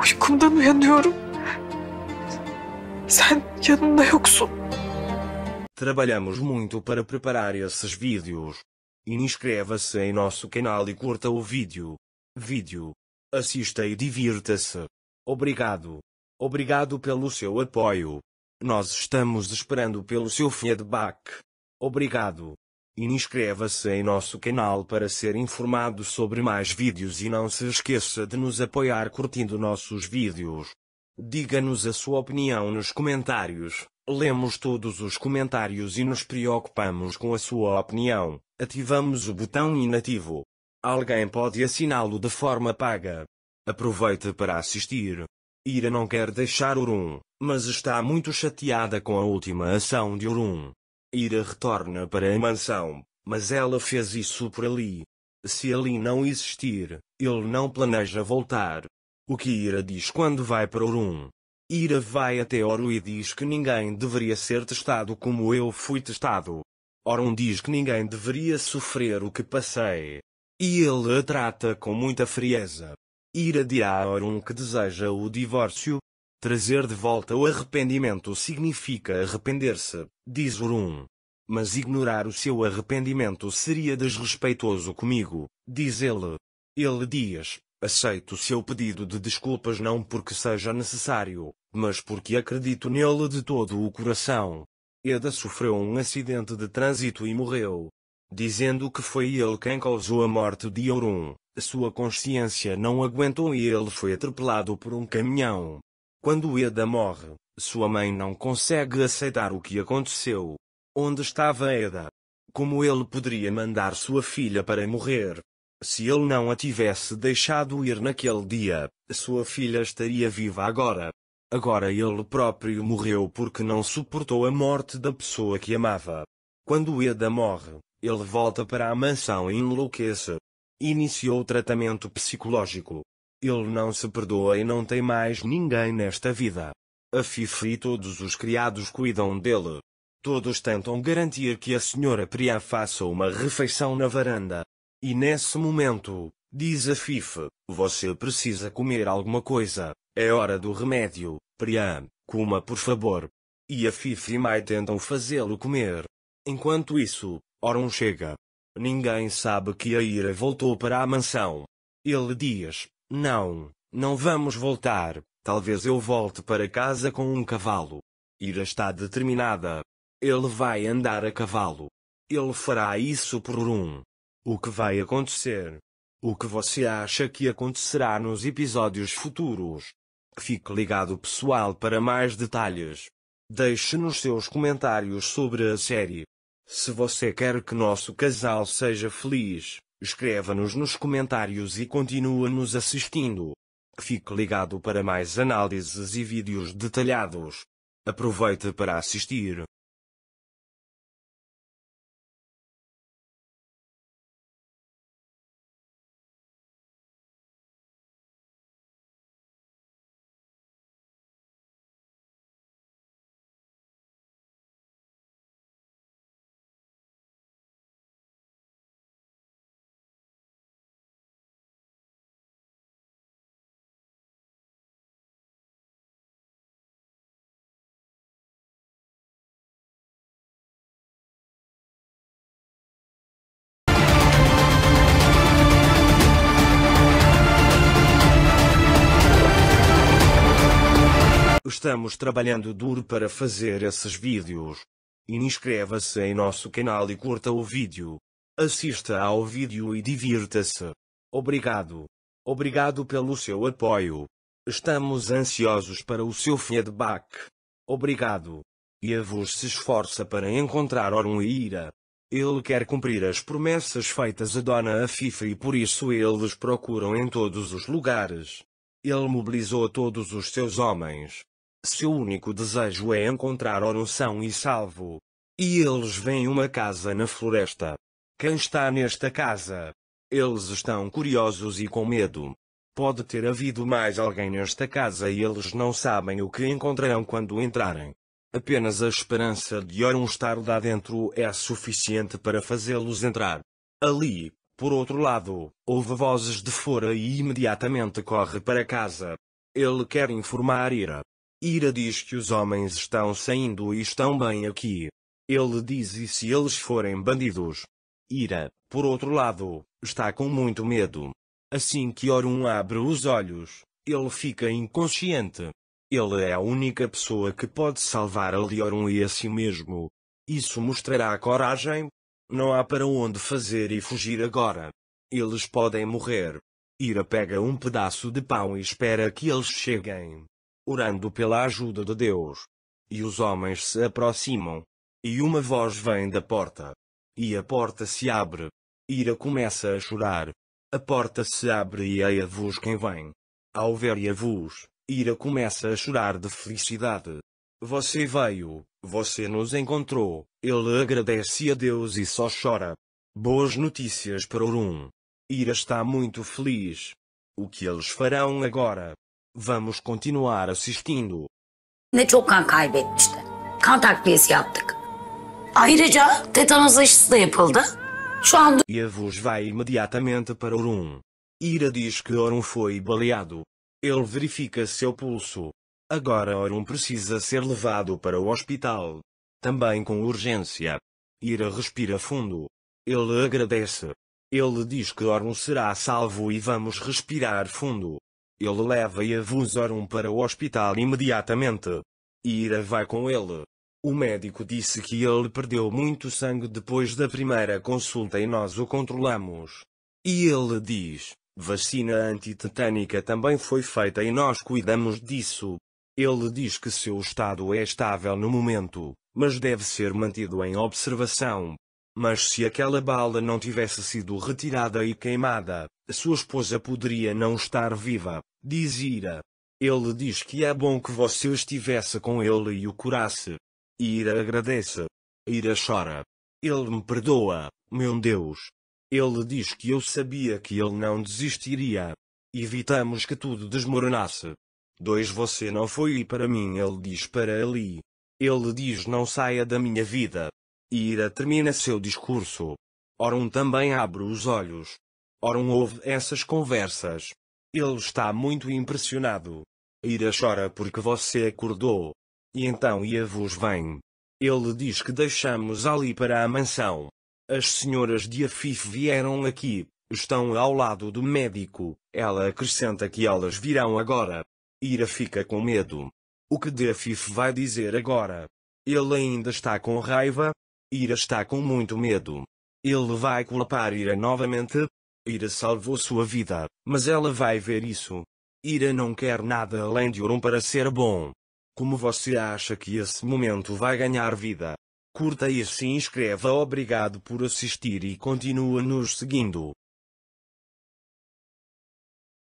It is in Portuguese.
Uykumdan uyanıyorum. Sen yoksun. Trabalhamos muito para preparar esses vídeos. Inscreva-se em nosso canal e curta o vídeo. Vídeo. Assista e divirta-se. Obrigado. Obrigado pelo seu apoio. Nós estamos esperando pelo seu feedback. Obrigado. Inscreva-se em nosso canal para ser informado sobre mais vídeos e não se esqueça de nos apoiar curtindo nossos vídeos. Diga-nos a sua opinião nos comentários. Lemos todos os comentários e nos preocupamos com a sua opinião. Ativamos o botão inativo. Alguém pode assiná-lo de forma paga. Aproveite para assistir. Ira não quer deixar Urum, mas está muito chateada com a última ação de Urum. Ira retorna para a mansão, mas ela fez isso por ali. Se ali não existir, ele não planeja voltar. O que Ira diz quando vai para Orum? Ira vai até Oru e diz que ninguém deveria ser testado como eu fui testado. Orum diz que ninguém deveria sofrer o que passei. E ele a trata com muita frieza. Ira dirá a Orum que deseja o divórcio, Trazer de volta o arrependimento significa arrepender-se, diz Urum. Mas ignorar o seu arrependimento seria desrespeitoso comigo, diz ele. Ele diz: aceito o seu pedido de desculpas não porque seja necessário, mas porque acredito nele de todo o coração. Eda sofreu um acidente de trânsito e morreu. Dizendo que foi ele quem causou a morte de Aurum, sua consciência não aguentou e ele foi atropelado por um caminhão. Quando Eda morre, sua mãe não consegue aceitar o que aconteceu. Onde estava Eda? Como ele poderia mandar sua filha para morrer? Se ele não a tivesse deixado ir naquele dia, sua filha estaria viva agora. Agora ele próprio morreu porque não suportou a morte da pessoa que amava. Quando Eda morre, ele volta para a mansão e enlouquece. Iniciou tratamento psicológico. Ele não se perdoa e não tem mais ninguém nesta vida. A Fifi e todos os criados cuidam dele. Todos tentam garantir que a senhora Priá faça uma refeição na varanda. E nesse momento, diz a Fife, você precisa comer alguma coisa, é hora do remédio, Priam, coma por favor. E a Fife e Mai tentam fazê-lo comer. Enquanto isso, Oron chega. Ninguém sabe que a ira voltou para a mansão. Ele diz, não, não vamos voltar. Talvez eu volte para casa com um cavalo. Ira está determinada. Ele vai andar a cavalo. Ele fará isso por um. O que vai acontecer? O que você acha que acontecerá nos episódios futuros? Fique ligado pessoal para mais detalhes. Deixe nos seus comentários sobre a série. Se você quer que nosso casal seja feliz, Escreva-nos nos comentários e continua nos assistindo. Fique ligado para mais análises e vídeos detalhados. Aproveite para assistir. Estamos trabalhando duro para fazer esses vídeos. Inscreva-se em nosso canal e curta o vídeo. Assista ao vídeo e divirta-se. Obrigado. Obrigado pelo seu apoio. Estamos ansiosos para o seu feedback. Obrigado. E a voz se esforça para encontrar Orun e Ira. Ele quer cumprir as promessas feitas a Dona Afifa e por isso eles procuram em todos os lugares. Ele mobilizou todos os seus homens. Seu único desejo é encontrar Orução e salvo. E eles veem uma casa na floresta. Quem está nesta casa? Eles estão curiosos e com medo. Pode ter havido mais alguém nesta casa e eles não sabem o que encontrarão quando entrarem. Apenas a esperança de Orun estar lá dentro é suficiente para fazê-los entrar. Ali, por outro lado, ouve vozes de fora e imediatamente corre para casa. Ele quer informar Ira. Ira diz que os homens estão saindo e estão bem aqui. Ele diz e se eles forem bandidos? Ira, por outro lado, está com muito medo. Assim que Orun abre os olhos, ele fica inconsciente. Ele é a única pessoa que pode salvar a Leorum e a si mesmo. Isso mostrará coragem. Não há para onde fazer e fugir agora. Eles podem morrer. Ira pega um pedaço de pão e espera que eles cheguem orando pela ajuda de Deus. E os homens se aproximam. E uma voz vem da porta. E a porta se abre. Ira começa a chorar. A porta se abre e eia-vos quem vem. Ao ver-a-vos, Ira começa a chorar de felicidade. Você veio, você nos encontrou, ele agradece a Deus e só chora. Boas notícias para Orum. Ira está muito feliz. O que eles farão agora? Vamos continuar assistindo. Ne çok kan kaybetmişti. Kan takviyesi yaptık. Ayrıca tetanoz aşısı da yapıldı. Şu a voz vai imediatamente para Orun. Ira diz que Orun foi baleado. Ele verifica seu pulso. Agora Orun precisa ser levado para o hospital. Também com urgência. Ira respira fundo. Ele agradece. Ele diz que Orun será salvo e vamos respirar fundo. Ele leva Yavuzor um para o hospital imediatamente. Ira vai com ele. O médico disse que ele perdeu muito sangue depois da primeira consulta e nós o controlamos. E ele diz, vacina antitetânica também foi feita e nós cuidamos disso. Ele diz que seu estado é estável no momento, mas deve ser mantido em observação. Mas se aquela bala não tivesse sido retirada e queimada, sua esposa poderia não estar viva, diz Ira. Ele diz que é bom que você estivesse com ele e o curasse. Ira agradece. Ira chora. Ele me perdoa, meu Deus. Ele diz que eu sabia que ele não desistiria. Evitamos que tudo desmoronasse. Dois, Você não foi e para mim ele diz para ali. Ele diz não saia da minha vida, Ira termina seu discurso. Orum também abre os olhos. Orum ouve essas conversas. Ele está muito impressionado. Ira chora porque você acordou. E então Ia vos vem. Ele diz que deixamos ali para a mansão. As senhoras de Afif vieram aqui, estão ao lado do médico. Ela acrescenta que elas virão agora. Ira fica com medo. O que Afif vai dizer agora? Ele ainda está com raiva, Ira está com muito medo. Ele vai culpar Ira novamente. Ira salvou sua vida, mas ela vai ver isso. Ira não quer nada além de Orum para ser bom. Como você acha que esse momento vai ganhar vida? Curta e se inscreva. Obrigado por assistir e continua nos seguindo.